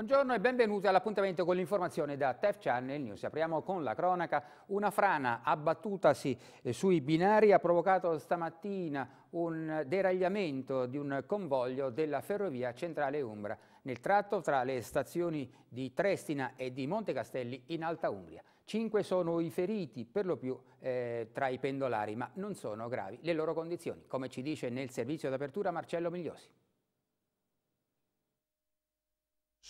Buongiorno e benvenuti all'appuntamento con l'informazione da TEF Channel News. Apriamo con la cronaca. Una frana abbattutasi eh, sui binari ha provocato stamattina un deragliamento di un convoglio della ferrovia centrale Umbra nel tratto tra le stazioni di Trestina e di Monte Castelli in Alta Umbria. Cinque sono i feriti, per lo più eh, tra i pendolari, ma non sono gravi le loro condizioni, come ci dice nel servizio d'apertura Marcello Migliosi.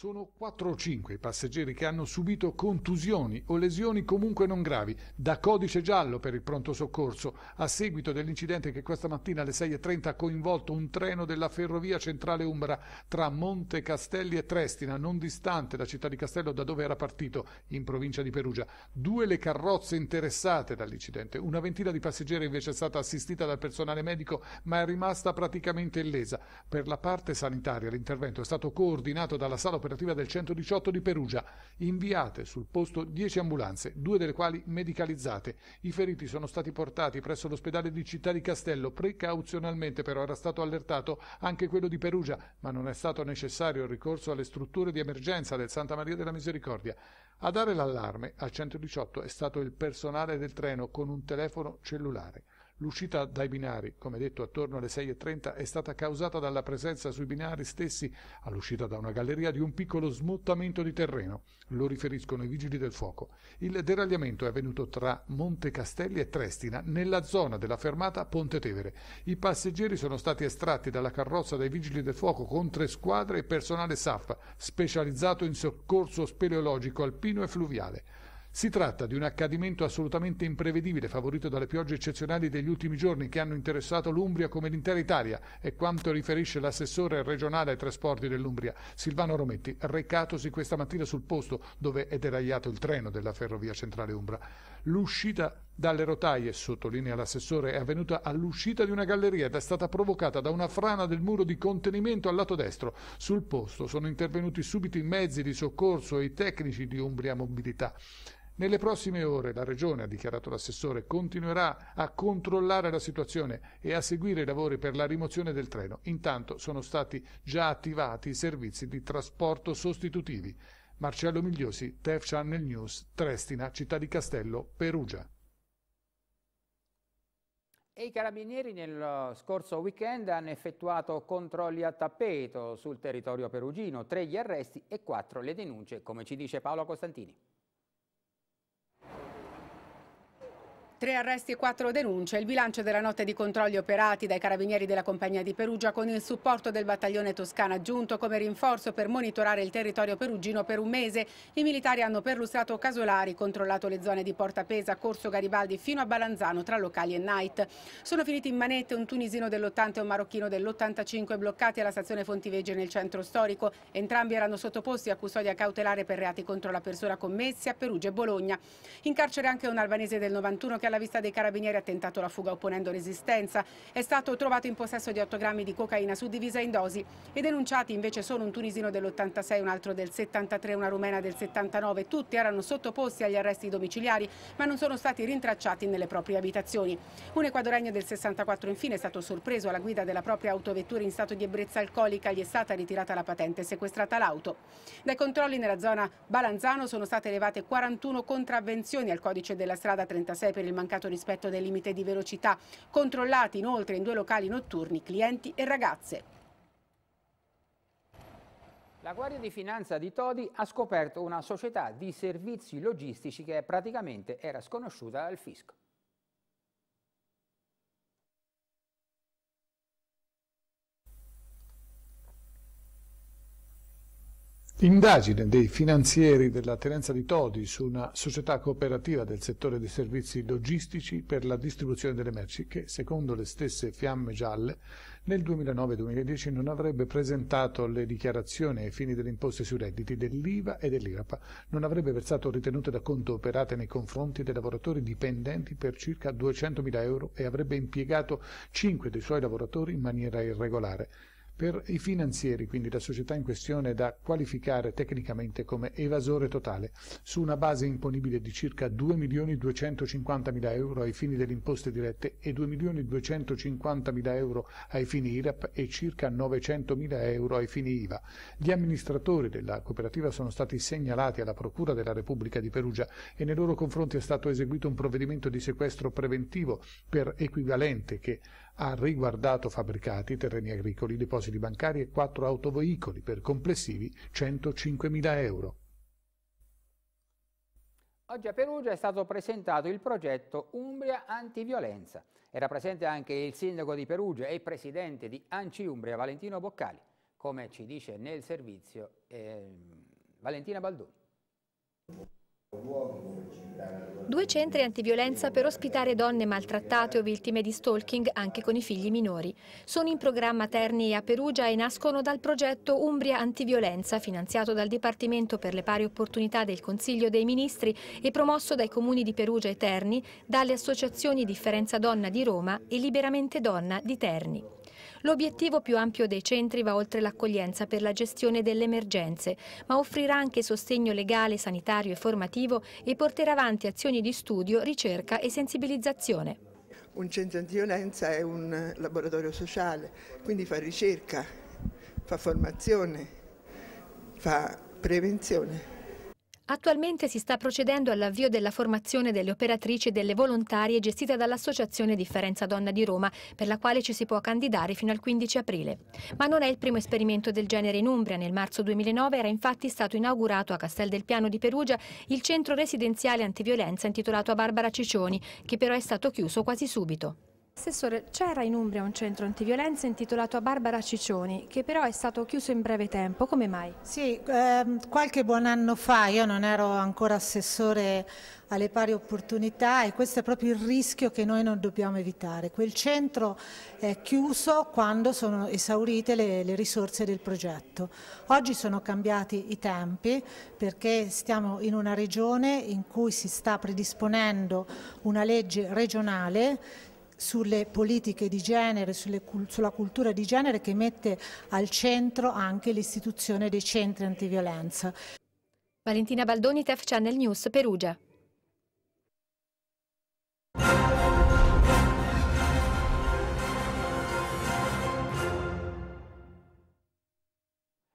Sono 4 o 5 i passeggeri che hanno subito contusioni o lesioni comunque non gravi, da codice giallo per il pronto soccorso, a seguito dell'incidente che questa mattina alle 6.30 ha coinvolto un treno della ferrovia centrale Umbra tra Monte Castelli e Trestina, non distante da città di Castello da dove era partito, in provincia di Perugia. Due le carrozze interessate dall'incidente, una ventina di passeggeri invece è stata assistita dal personale medico ma è rimasta praticamente illesa. Per la parte sanitaria l'intervento è stato coordinato dalla sala operativa operativa del 118 di Perugia, inviate sul posto 10 ambulanze, due delle quali medicalizzate. I feriti sono stati portati presso l'ospedale di Città di Castello, precauzionalmente però era stato allertato anche quello di Perugia, ma non è stato necessario il ricorso alle strutture di emergenza del Santa Maria della Misericordia. A dare l'allarme al 118 è stato il personale del treno con un telefono cellulare. L'uscita dai binari, come detto attorno alle 6.30, è stata causata dalla presenza sui binari stessi, all'uscita da una galleria, di un piccolo smottamento di terreno. Lo riferiscono i vigili del fuoco. Il deragliamento è avvenuto tra Monte Castelli e Trestina, nella zona della fermata Ponte Tevere. I passeggeri sono stati estratti dalla carrozza dai vigili del fuoco con tre squadre e personale SAF, specializzato in soccorso speleologico alpino e fluviale. Si tratta di un accadimento assolutamente imprevedibile, favorito dalle piogge eccezionali degli ultimi giorni che hanno interessato l'Umbria come l'intera Italia, è quanto riferisce l'assessore regionale ai trasporti dell'Umbria, Silvano Rometti, recatosi questa mattina sul posto dove è deragliato il treno della Ferrovia Centrale Umbra. L'uscita dalle rotaie, sottolinea l'assessore, è avvenuta all'uscita di una galleria ed è stata provocata da una frana del muro di contenimento al lato destro. Sul posto sono intervenuti subito i mezzi di soccorso e i tecnici di Umbria Mobilità. Nelle prossime ore la Regione, ha dichiarato l'assessore, continuerà a controllare la situazione e a seguire i lavori per la rimozione del treno. Intanto sono stati già attivati i servizi di trasporto sostitutivi. Marcello Migliosi, TEF Channel News, Trestina, Città di Castello, Perugia. E I carabinieri nel scorso weekend hanno effettuato controlli a tappeto sul territorio perugino, tre gli arresti e quattro le denunce, come ci dice Paolo Costantini. Tre arresti e quattro denunce, il bilancio della notte di controlli operati dai carabinieri della Compagnia di Perugia con il supporto del battaglione toscana aggiunto come rinforzo per monitorare il territorio perugino per un mese. I militari hanno perlustrato Casolari, controllato le zone di Porta Pesa, Corso Garibaldi fino a Balanzano tra locali e night. Sono finiti in manette un tunisino dell'80 e un marocchino dell'85 bloccati alla stazione Fontivegge nel centro storico. Entrambi erano sottoposti a custodia cautelare per reati contro la persona commessi a Perugia e Bologna. In carcere anche un albanese del 91 che alla vista dei carabinieri ha tentato la fuga opponendo resistenza. È stato trovato in possesso di 8 grammi di cocaina suddivisa in dosi I denunciati invece sono un tunisino dell'86, un altro del 73, una rumena del 79. Tutti erano sottoposti agli arresti domiciliari ma non sono stati rintracciati nelle proprie abitazioni. Un equadoregno del 64 infine è stato sorpreso alla guida della propria autovettura in stato di ebbrezza alcolica. Gli è stata ritirata la patente e sequestrata l'auto. Dai controlli nella zona Balanzano sono state elevate 41 contravvenzioni al codice della strada 36 per il mancato rispetto del limite di velocità. Controllati inoltre in due locali notturni clienti e ragazze. La Guardia di Finanza di Todi ha scoperto una società di servizi logistici che praticamente era sconosciuta al fisco. Indagine dei finanzieri della Tenenza di Todi su una società cooperativa del settore dei servizi logistici per la distribuzione delle merci che, secondo le stesse fiamme gialle, nel 2009-2010 non avrebbe presentato le dichiarazioni ai fini delle imposte sui redditi dell'IVA e dell'IRAPA, non avrebbe versato ritenute da conto operate nei confronti dei lavoratori dipendenti per circa 200.000 euro e avrebbe impiegato 5 dei suoi lavoratori in maniera irregolare per i finanzieri, quindi la società in questione da qualificare tecnicamente come evasore totale, su una base imponibile di circa 2.250.000 euro ai fini delle imposte dirette e 2.250.000 euro ai fini IRAP e circa 900.000 euro ai fini IVA. Gli amministratori della cooperativa sono stati segnalati alla Procura della Repubblica di Perugia e nei loro confronti è stato eseguito un provvedimento di sequestro preventivo per equivalente che ha riguardato fabbricati, terreni agricoli, depositi bancari e quattro autoveicoli per complessivi 105.000 euro. Oggi a Perugia è stato presentato il progetto Umbria Antiviolenza. Era presente anche il sindaco di Perugia e presidente di Anci Umbria, Valentino Boccali, come ci dice nel servizio eh, Valentina Baldoni. Due centri antiviolenza per ospitare donne maltrattate o vittime di stalking anche con i figli minori. Sono in programma Terni e a Perugia e nascono dal progetto Umbria Antiviolenza finanziato dal Dipartimento per le Pari Opportunità del Consiglio dei Ministri e promosso dai comuni di Perugia e Terni, dalle associazioni Differenza Donna di Roma e Liberamente Donna di Terni. L'obiettivo più ampio dei centri va oltre l'accoglienza per la gestione delle emergenze, ma offrirà anche sostegno legale, sanitario e formativo e porterà avanti azioni di studio, ricerca e sensibilizzazione. Un centro antiviolenza è un laboratorio sociale, quindi fa ricerca, fa formazione, fa prevenzione. Attualmente si sta procedendo all'avvio della formazione delle operatrici e delle volontarie gestita dall'Associazione Differenza Donna di Roma, per la quale ci si può candidare fino al 15 aprile. Ma non è il primo esperimento del genere in Umbria. Nel marzo 2009 era infatti stato inaugurato a Castel del Piano di Perugia il centro residenziale antiviolenza intitolato a Barbara Ciccioni, che però è stato chiuso quasi subito. Assessore, c'era in Umbria un centro antiviolenza intitolato a Barbara Ciccioni, che però è stato chiuso in breve tempo, come mai? Sì, ehm, qualche buon anno fa io non ero ancora assessore alle pari opportunità e questo è proprio il rischio che noi non dobbiamo evitare. Quel centro è chiuso quando sono esaurite le, le risorse del progetto. Oggi sono cambiati i tempi perché stiamo in una regione in cui si sta predisponendo una legge regionale sulle politiche di genere, sulle, sulla cultura di genere che mette al centro anche l'istituzione dei centri antiviolenza. Valentina Baldoni, TEF Channel News, Perugia.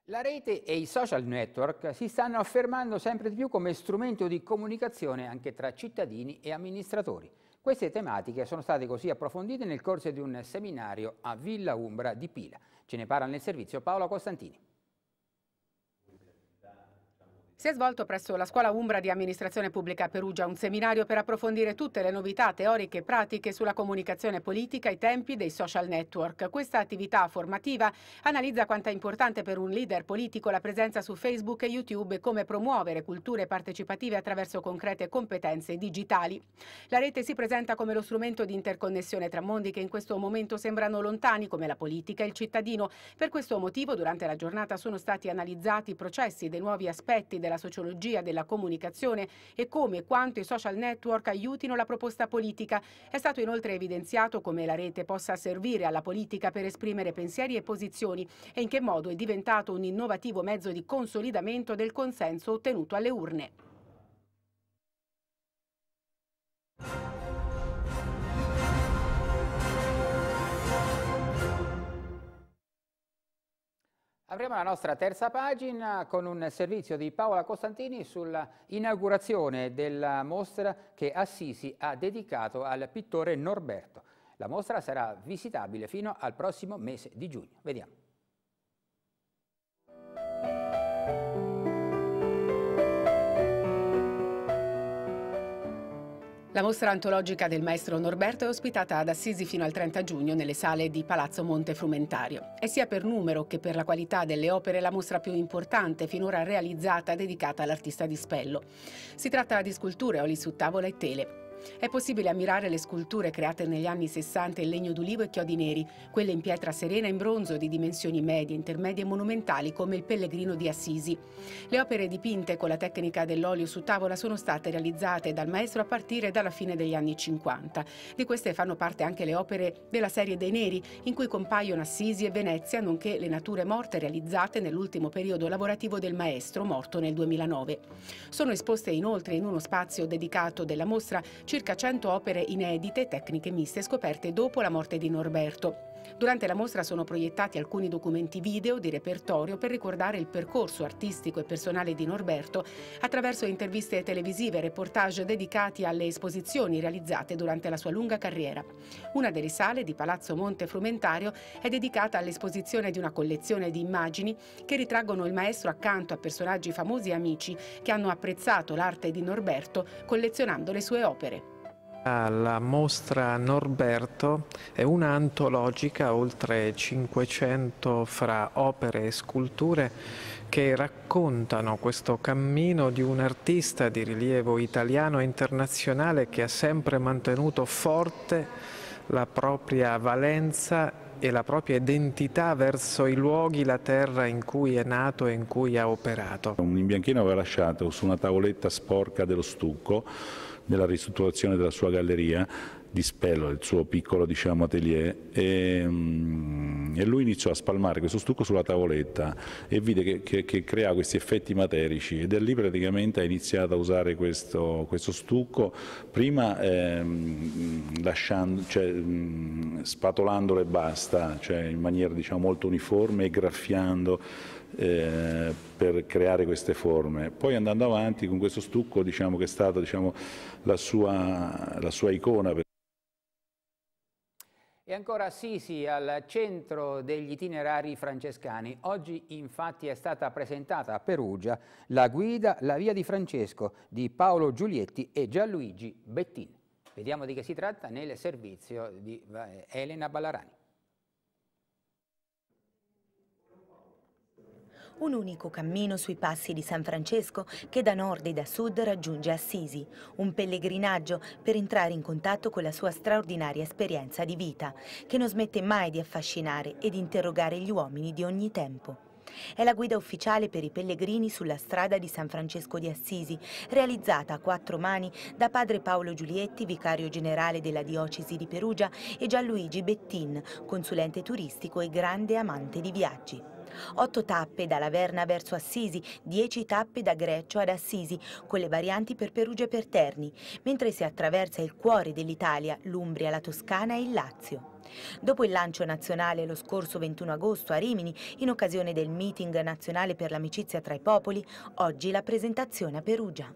La rete e i social network si stanno affermando sempre di più come strumento di comunicazione anche tra cittadini e amministratori. Queste tematiche sono state così approfondite nel corso di un seminario a Villa Umbra di Pila. Ce ne parla nel servizio Paolo Costantini. Si è svolto presso la Scuola Umbra di Amministrazione Pubblica Perugia un seminario per approfondire tutte le novità teoriche e pratiche sulla comunicazione politica ai tempi dei social network. Questa attività formativa analizza quanto è importante per un leader politico la presenza su Facebook e YouTube e come promuovere culture partecipative attraverso concrete competenze digitali. La rete si presenta come lo strumento di interconnessione tra mondi che in questo momento sembrano lontani come la politica e il cittadino. Per questo motivo durante la giornata sono stati analizzati i processi dei nuovi aspetti della sociologia, della comunicazione e come e quanto i social network aiutino la proposta politica. È stato inoltre evidenziato come la rete possa servire alla politica per esprimere pensieri e posizioni e in che modo è diventato un innovativo mezzo di consolidamento del consenso ottenuto alle urne. Apriamo la nostra terza pagina con un servizio di Paola Costantini sull'inaugurazione della mostra che Assisi ha dedicato al pittore Norberto. La mostra sarà visitabile fino al prossimo mese di giugno. Vediamo. La mostra antologica del maestro Norberto è ospitata ad Assisi fino al 30 giugno nelle sale di Palazzo Monte Frumentario. È sia per numero che per la qualità delle opere la mostra più importante finora realizzata dedicata all'artista di Spello. Si tratta di sculture, oli su tavola e tele. È possibile ammirare le sculture create negli anni 60 in legno d'olivo e chiodi neri, quelle in pietra serena e in bronzo di dimensioni medie, intermedie e monumentali come il Pellegrino di Assisi. Le opere dipinte con la tecnica dell'olio su tavola sono state realizzate dal maestro a partire dalla fine degli anni 50. Di queste fanno parte anche le opere della serie dei Neri, in cui compaiono Assisi e Venezia, nonché le nature morte realizzate nell'ultimo periodo lavorativo del maestro, morto nel 2009. Sono esposte inoltre in uno spazio dedicato della mostra circa 100 opere inedite, tecniche miste scoperte dopo la morte di Norberto. Durante la mostra sono proiettati alcuni documenti video di repertorio per ricordare il percorso artistico e personale di Norberto attraverso interviste televisive e reportage dedicati alle esposizioni realizzate durante la sua lunga carriera. Una delle sale di Palazzo Monte Frumentario è dedicata all'esposizione di una collezione di immagini che ritraggono il maestro accanto a personaggi famosi e amici che hanno apprezzato l'arte di Norberto collezionando le sue opere. La mostra Norberto è una antologica, oltre 500 fra opere e sculture, che raccontano questo cammino di un artista di rilievo italiano e internazionale che ha sempre mantenuto forte la propria valenza e la propria identità verso i luoghi, la terra in cui è nato e in cui ha operato. Un imbianchino aveva lasciato su una tavoletta sporca dello stucco nella ristrutturazione della sua galleria di Spello, il suo piccolo diciamo, atelier, e, mm, e, lui iniziò a spalmare questo stucco sulla tavoletta e vide che, che, che creava questi effetti materici ed è lì praticamente ha iniziato a usare questo, questo stucco, prima ehm, lasciando, cioè, mm, spatolandolo e basta, cioè in maniera diciamo, molto uniforme e graffiando eh, per creare queste forme. Poi andando avanti con questo stucco diciamo che è stata diciamo, la, sua, la sua icona. E ancora Sisi al centro degli itinerari francescani. Oggi infatti è stata presentata a Perugia la guida La via di Francesco di Paolo Giulietti e Gianluigi Bettin. Vediamo di che si tratta nel servizio di eh, Elena Ballarani. un unico cammino sui passi di San Francesco che da nord e da sud raggiunge Assisi, un pellegrinaggio per entrare in contatto con la sua straordinaria esperienza di vita, che non smette mai di affascinare ed interrogare gli uomini di ogni tempo. È la guida ufficiale per i pellegrini sulla strada di San Francesco di Assisi, realizzata a quattro mani da padre Paolo Giulietti, vicario generale della diocesi di Perugia, e Gianluigi Bettin, consulente turistico e grande amante di viaggi. Otto tappe da Laverna verso Assisi, dieci tappe da Greccio ad Assisi, con le varianti per Perugia e per Terni, mentre si attraversa il cuore dell'Italia, l'Umbria, la Toscana e il Lazio. Dopo il lancio nazionale lo scorso 21 agosto a Rimini, in occasione del meeting nazionale per l'amicizia tra i popoli, oggi la presentazione a Perugia.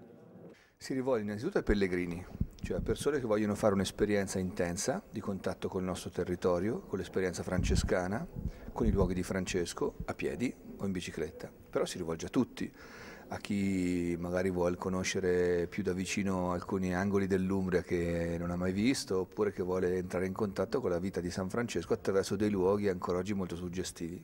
Si rivolge innanzitutto ai pellegrini, cioè a persone che vogliono fare un'esperienza intensa di contatto col nostro territorio, con l'esperienza francescana, con i luoghi di Francesco, a piedi o in bicicletta. Però si rivolge a tutti, a chi magari vuole conoscere più da vicino alcuni angoli dell'Umbria che non ha mai visto oppure che vuole entrare in contatto con la vita di San Francesco attraverso dei luoghi ancora oggi molto suggestivi.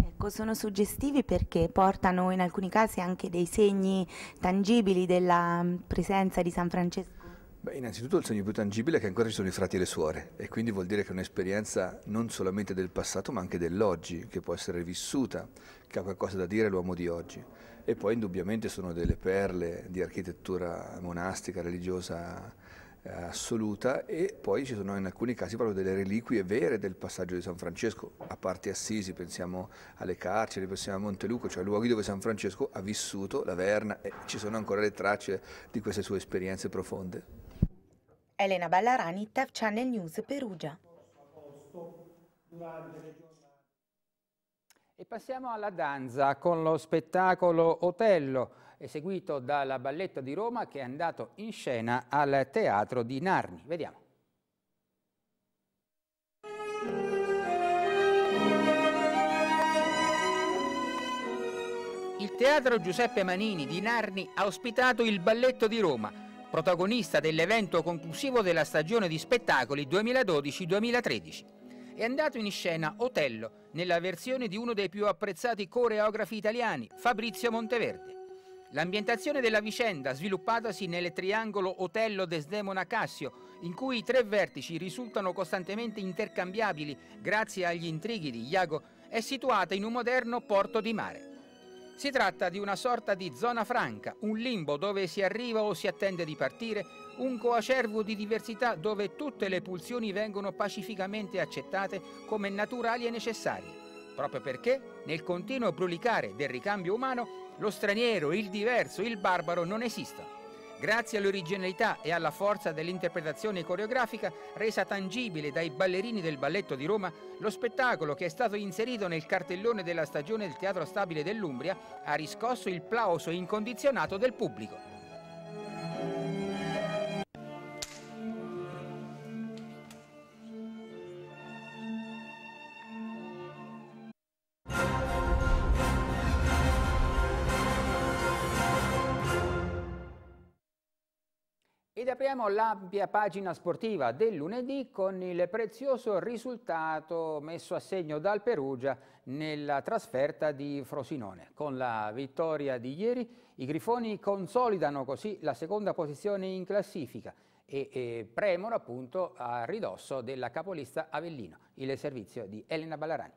Ecco, sono suggestivi perché portano in alcuni casi anche dei segni tangibili della mm, presenza di San Francesco. Beh, innanzitutto il segno più tangibile è che ancora ci sono i frati e le suore e quindi vuol dire che è un'esperienza non solamente del passato ma anche dell'oggi che può essere vissuta, che ha qualcosa da dire l'uomo di oggi e poi indubbiamente sono delle perle di architettura monastica, religiosa eh, assoluta e poi ci sono in alcuni casi proprio delle reliquie vere del passaggio di San Francesco, a parte Assisi, pensiamo alle carceri, pensiamo a Monteluco, cioè luoghi dove San Francesco ha vissuto, la Verna, e ci sono ancora le tracce di queste sue esperienze profonde. Elena Ballarani, TAF Channel News Perugia. E passiamo alla danza con lo spettacolo Otello, eseguito dalla Balletta di Roma che è andato in scena al Teatro di Narni. Vediamo. Il Teatro Giuseppe Manini di Narni ha ospitato il Balletto di Roma, protagonista dell'evento conclusivo della stagione di spettacoli 2012-2013. È andato in scena Otello, nella versione di uno dei più apprezzati coreografi italiani, Fabrizio Monteverde. L'ambientazione della vicenda, sviluppatasi nel triangolo Otello Desdemona Cassio, in cui i tre vertici risultano costantemente intercambiabili grazie agli intrighi di Iago, è situata in un moderno porto di mare. Si tratta di una sorta di zona franca, un limbo dove si arriva o si attende di partire, un coacervo di diversità dove tutte le pulsioni vengono pacificamente accettate come naturali e necessarie, proprio perché nel continuo brulicare del ricambio umano lo straniero, il diverso, il barbaro non esistono. Grazie all'originalità e alla forza dell'interpretazione coreografica resa tangibile dai ballerini del Balletto di Roma, lo spettacolo che è stato inserito nel cartellone della stagione del Teatro Stabile dell'Umbria ha riscosso il plauso incondizionato del pubblico. Apriamo l'ampia pagina sportiva del lunedì con il prezioso risultato messo a segno dal Perugia nella trasferta di Frosinone. Con la vittoria di ieri i Grifoni consolidano così la seconda posizione in classifica e, e premono appunto a ridosso della capolista Avellino, il servizio di Elena Ballarani.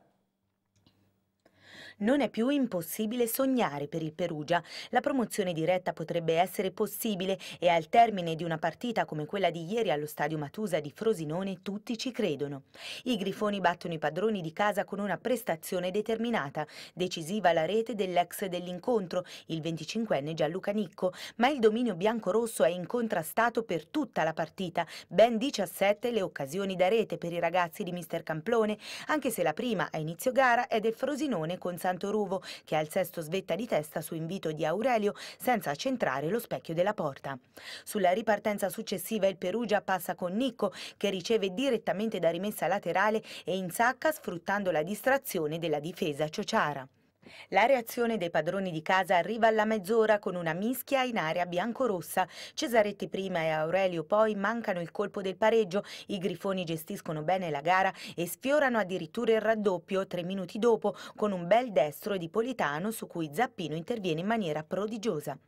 Non è più impossibile sognare per il Perugia. La promozione diretta potrebbe essere possibile e al termine di una partita come quella di ieri allo stadio Matusa di Frosinone tutti ci credono. I grifoni battono i padroni di casa con una prestazione determinata, decisiva la rete dell'ex dell'incontro, il 25enne Gianluca Nicco, ma il dominio biancorosso è incontrastato per tutta la partita, ben 17 le occasioni da rete per i ragazzi di Mister Camplone, anche se la prima a inizio gara è del Frosinone con con Santoruvo, che al sesto svetta di testa su invito di Aurelio, senza centrare lo specchio della porta. Sulla ripartenza successiva il Perugia passa con Nicco, che riceve direttamente da rimessa laterale e insacca sfruttando la distrazione della difesa Ciociara. La reazione dei padroni di casa arriva alla mezz'ora con una mischia in area biancorossa. Cesaretti prima e Aurelio poi mancano il colpo del pareggio, i grifoni gestiscono bene la gara e sfiorano addirittura il raddoppio tre minuti dopo con un bel destro di Politano su cui Zappino interviene in maniera prodigiosa.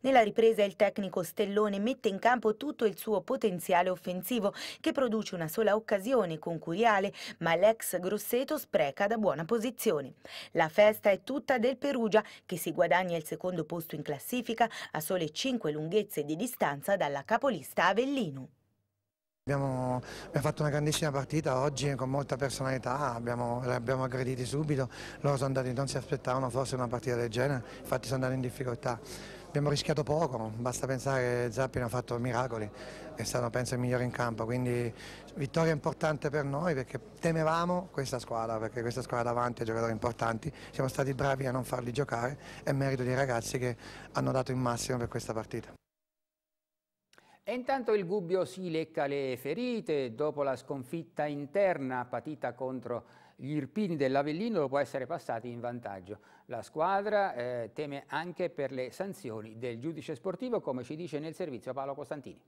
Nella ripresa il tecnico Stellone mette in campo tutto il suo potenziale offensivo, che produce una sola occasione con Curiale, ma l'ex Grosseto spreca da buona posizione. La festa è tutta del Perugia, che si guadagna il secondo posto in classifica a sole 5 lunghezze di distanza dalla capolista Avellino. Abbiamo, abbiamo, fatto una grandissima partita oggi con molta personalità, abbiamo, le abbiamo aggrediti subito, loro sono andati, non si aspettavano forse una partita del genere, infatti sono andati in difficoltà abbiamo rischiato poco, basta pensare che Zappino ha fatto miracoli, è stato penso il migliore in campo, quindi vittoria importante per noi perché temevamo questa squadra, perché questa squadra davanti ha giocatori importanti, siamo stati bravi a non farli giocare, e merito dei ragazzi che hanno dato il massimo per questa partita. E intanto il Gubbio si lecca le ferite dopo la sconfitta interna patita contro gli Irpini dell'Avellino può essere passati in vantaggio. La squadra eh, teme anche per le sanzioni del giudice sportivo, come ci dice nel servizio Paolo Costantini.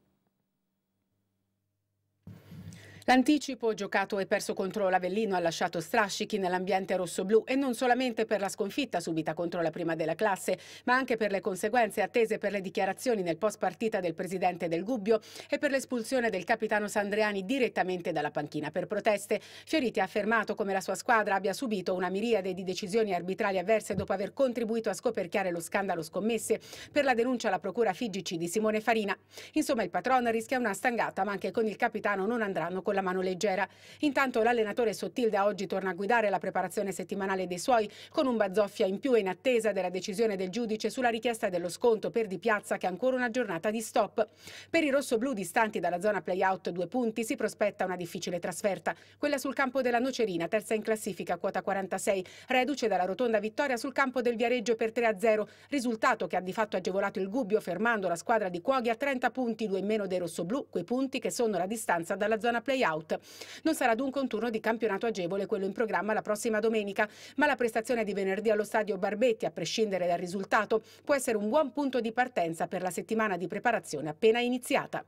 L'anticipo giocato e perso contro l'Avellino ha lasciato strascichi nell'ambiente rosso e non solamente per la sconfitta subita contro la prima della classe, ma anche per le conseguenze attese per le dichiarazioni nel post partita del presidente del Gubbio e per l'espulsione del capitano Sandriani direttamente dalla panchina per proteste. Fioriti ha affermato come la sua squadra abbia subito una miriade di decisioni arbitrali avverse dopo aver contribuito a scoperchiare lo scandalo scommesse per la denuncia alla procura Figici di Simone Farina. Insomma, il patron rischia una stangata, ma anche con il capitano non andranno con con la mano leggera. Intanto l'allenatore Sottilda oggi torna a guidare la preparazione settimanale dei suoi con un bazzoffia in più in attesa della decisione del giudice sulla richiesta dello sconto per Di Piazza che è ancora una giornata di stop. Per i rossoblù distanti dalla zona play-out due punti si prospetta una difficile trasferta, quella sul campo della Nocerina, terza in classifica, quota 46, reduce dalla rotonda vittoria sul campo del Viareggio per 3-0, risultato che ha di fatto agevolato il Gubbio fermando la squadra di Cuoghi a 30 punti, due in meno dei rossoblù, quei punti che sono la distanza dalla zona play-out out Non sarà dunque un turno di campionato agevole quello in programma la prossima domenica, ma la prestazione di venerdì allo stadio Barbetti, a prescindere dal risultato, può essere un buon punto di partenza per la settimana di preparazione appena iniziata.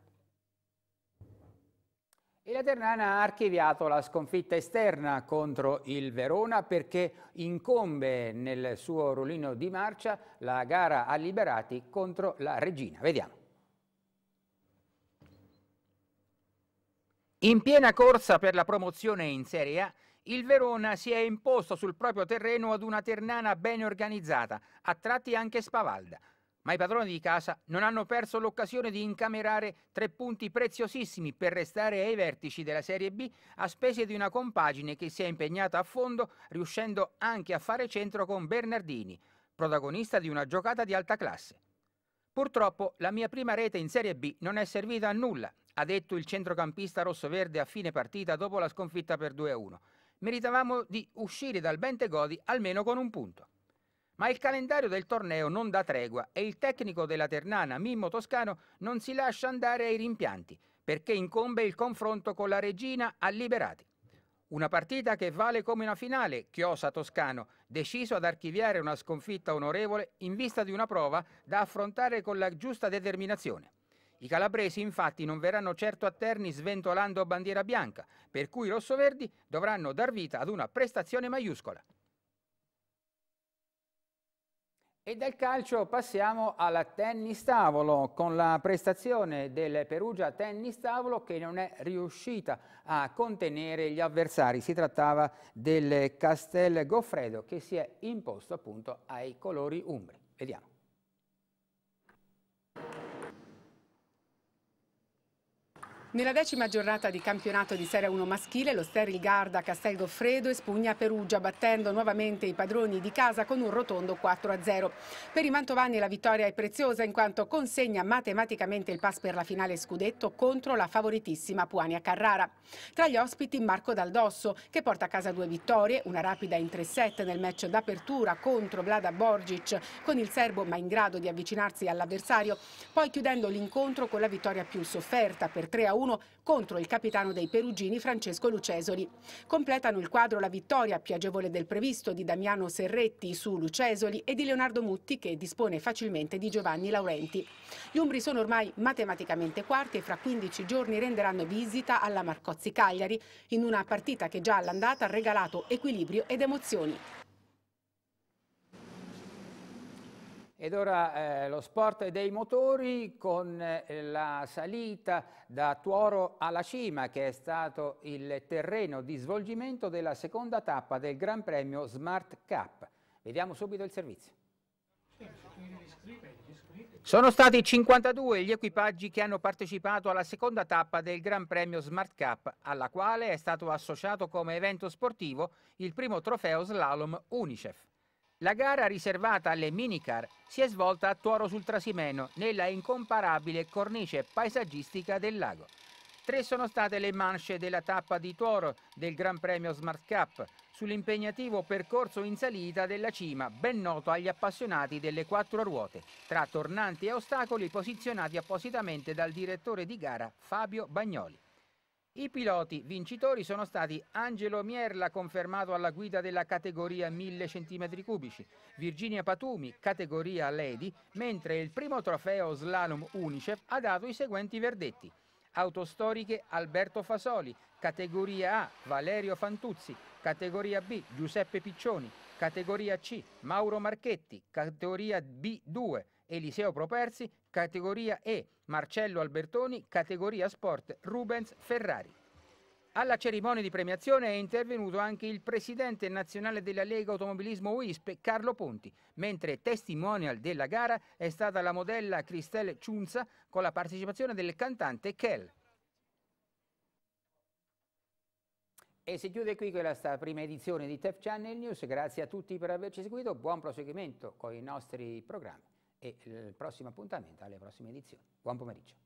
E la Ternana ha archiviato la sconfitta esterna contro il Verona perché incombe nel suo rullino di marcia la gara a Liberati contro la Regina. Vediamo. In piena corsa per la promozione in Serie A, il Verona si è imposto sul proprio terreno ad una ternana ben organizzata, a tratti anche spavalda. Ma i padroni di casa non hanno perso l'occasione di incamerare tre punti preziosissimi per restare ai vertici della Serie B a spese di una compagine che si è impegnata a fondo, riuscendo anche a fare centro con Bernardini, protagonista di una giocata di alta classe. Purtroppo la mia prima rete in Serie B non è servita a nulla ha detto il centrocampista rossoverde a fine partita dopo la sconfitta per 2-1. Meritavamo di uscire dal Bentegodi almeno con un punto. Ma il calendario del torneo non dà tregua e il tecnico della Ternana, Mimmo Toscano, non si lascia andare ai rimpianti, perché incombe il confronto con la regina a Liberati. Una partita che vale come una finale, chiosa Toscano, deciso ad archiviare una sconfitta onorevole in vista di una prova da affrontare con la giusta determinazione. I calabresi infatti non verranno certo a Terni sventolando bandiera bianca, per cui i rossoverdi dovranno dar vita ad una prestazione maiuscola. E dal calcio passiamo alla tennis tavolo con la prestazione del Perugia tennis tavolo che non è riuscita a contenere gli avversari. Si trattava del Castel Goffredo che si è imposto appunto ai colori umbri. Vediamo. Nella decima giornata di campionato di Serie 1 maschile, lo Steril Garda Castel Goffredo espugna Perugia, battendo nuovamente i padroni di casa con un rotondo 4-0. Per i Mantovani la vittoria è preziosa in quanto consegna matematicamente il pass per la finale scudetto contro la favoritissima Puania Carrara. Tra gli ospiti Marco Daldosso, che porta a casa due vittorie, una rapida in 3-7 nel match d'apertura contro Vlada Borgic, con il serbo ma in grado di avvicinarsi all'avversario, poi chiudendo l'incontro con la vittoria più sofferta per 3-1 1 contro il capitano dei perugini Francesco Lucesoli. Completano il quadro la vittoria più agevole del previsto di Damiano Serretti su Lucesoli e di Leonardo Mutti che dispone facilmente di Giovanni Laurenti. Gli Umbri sono ormai matematicamente quarti e fra 15 giorni renderanno visita alla Marcozzi Cagliari in una partita che già all'andata ha regalato equilibrio ed emozioni. Ed ora eh, lo sport dei motori con eh, la salita da Tuoro alla cima che è stato il terreno di svolgimento della seconda tappa del Gran Premio Smart Cup. Vediamo subito il servizio. Sono stati 52 gli equipaggi che hanno partecipato alla seconda tappa del Gran Premio Smart Cup, alla quale è stato associato come evento sportivo il primo trofeo slalom Unicef. La gara riservata alle minicar si è svolta a Tuoro sul Trasimeno, nella incomparabile cornice paesaggistica del lago. Tre sono state le manche della tappa di Tuoro del Gran Premio Smart Cup sull'impegnativo percorso in salita della cima, ben noto agli appassionati delle quattro ruote, tra tornanti e ostacoli posizionati appositamente dal direttore di gara Fabio Bagnoli. I piloti vincitori sono stati Angelo Mierla, confermato alla guida della categoria 1000 cm3, Virginia Patumi, categoria Lady, mentre il primo trofeo slalom Unicef ha dato i seguenti verdetti. Autostoriche Alberto Fasoli, categoria A Valerio Fantuzzi, categoria B Giuseppe Piccioni, categoria C Mauro Marchetti, categoria B2 Eliseo Propersi, categoria E, Marcello Albertoni, categoria Sport, Rubens Ferrari. Alla cerimonia di premiazione è intervenuto anche il presidente nazionale della Lega Automobilismo WISP, Carlo Ponti, mentre testimonial della gara è stata la modella Christelle Ciunza con la partecipazione del cantante Kel. E si chiude qui questa prima edizione di Tech Channel News. Grazie a tutti per averci seguito. Buon proseguimento con i nostri programmi e eh, il prossimo appuntamento alle prossime edizioni. Buon pomeriggio.